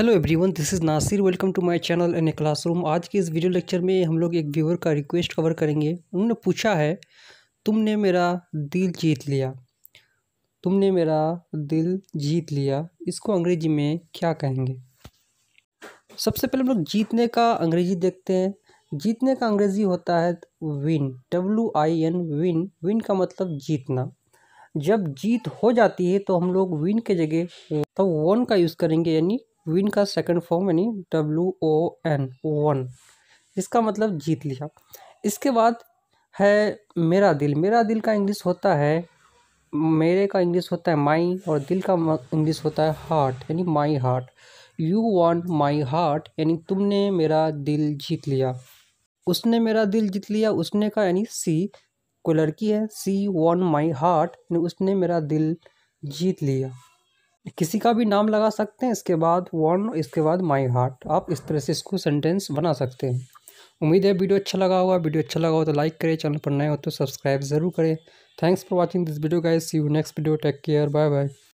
hello everyone this is Nasir welcome to my channel N A classroom आज के इस video lecture में हम लोग एक व्यूअर का रिक्वेस्ट कवर करेंगे उन्होंने पूछा है तुमने मेरा दिल जीत लिया तुमने मेरा दिल जीत लिया इसको अंग्रेजी में क्या कहेंगे सबसे पहले हम लोग जीतने का अंग्रेजी देखते हैं जीतने का अंग्रेजी होता है win W I N win win का मतलब जीतना जब जीत हो जाती है तो हम लोग विन के जगह तो वन का यूज़ करेंगे यानी विन का सेकंड फॉर्म यानी डब्ल्यू ओ एन वन इसका मतलब जीत लिया इसके बाद है मेरा दिल मेरा दिल का इंग्लिश होता है मेरे का इंग्लिश होता है माई और दिल का इंग्लिश होता है हार्ट यानी my heart you won my heart यानी तुमने मेरा दिल जीत लिया उसने मेरा दिल जीत लिया उसने का यानी सी कोई लड़की है सी वॉन माई हार्ट यानी उसने मेरा दिल जीत लिया किसी का भी नाम लगा सकते हैं इसके बाद वन इसके बाद माई हार्ट आप इस तरह से इसको सेंटेंस बना सकते हैं उम्मीद है वीडियो अच्छा लगा होगा वीडियो अच्छा लगा हो तो लाइक करें चैनल पर नए हो तो सब्सक्राइब ज़रूर करें thanks for watching this video guys see you next video take care bye bye